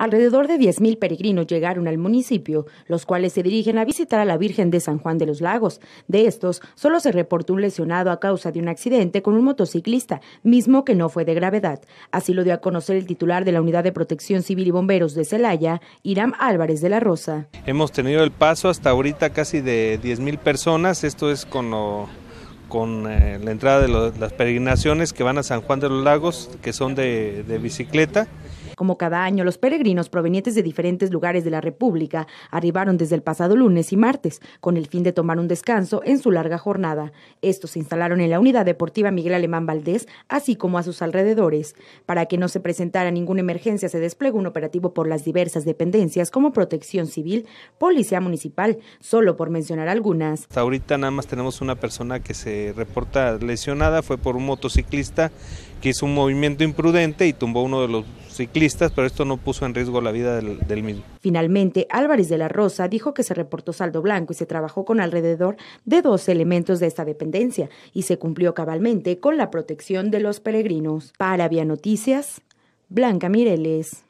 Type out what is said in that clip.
Alrededor de 10.000 peregrinos llegaron al municipio, los cuales se dirigen a visitar a la Virgen de San Juan de los Lagos. De estos, solo se reportó un lesionado a causa de un accidente con un motociclista, mismo que no fue de gravedad. Así lo dio a conocer el titular de la Unidad de Protección Civil y Bomberos de Celaya, Irán Álvarez de la Rosa. Hemos tenido el paso hasta ahorita casi de 10.000 personas, esto es con eh, la entrada de las peregrinaciones que van a San Juan de los Lagos, que son de bicicleta. Como cada año, los peregrinos provenientes de diferentes lugares de la República arribaron desde el pasado lunes y martes, con el fin de tomar un descanso en su larga jornada. Estos se instalaron en la unidad deportiva Miguel Alemán Valdés, así como a sus alrededores. Para que no se presentara ninguna emergencia, se desplegó un operativo por las diversas dependencias como Protección Civil, Policía Municipal, solo por mencionar algunas. ahorita nada más tenemos una persona que se reporta lesionada, fue por un motociclista que hizo un movimiento imprudente y tumbó uno de los ciclistas, pero esto no puso en riesgo la vida del, mismo. Finalmente, Álvarez de la Rosa dijo que se reportó saldo blanco y se trabajó con alrededor de dos elementos de esta dependencia y se cumplió cabalmente con la protección de los peregrinos. Para Vía Noticias, Blanca Mireles.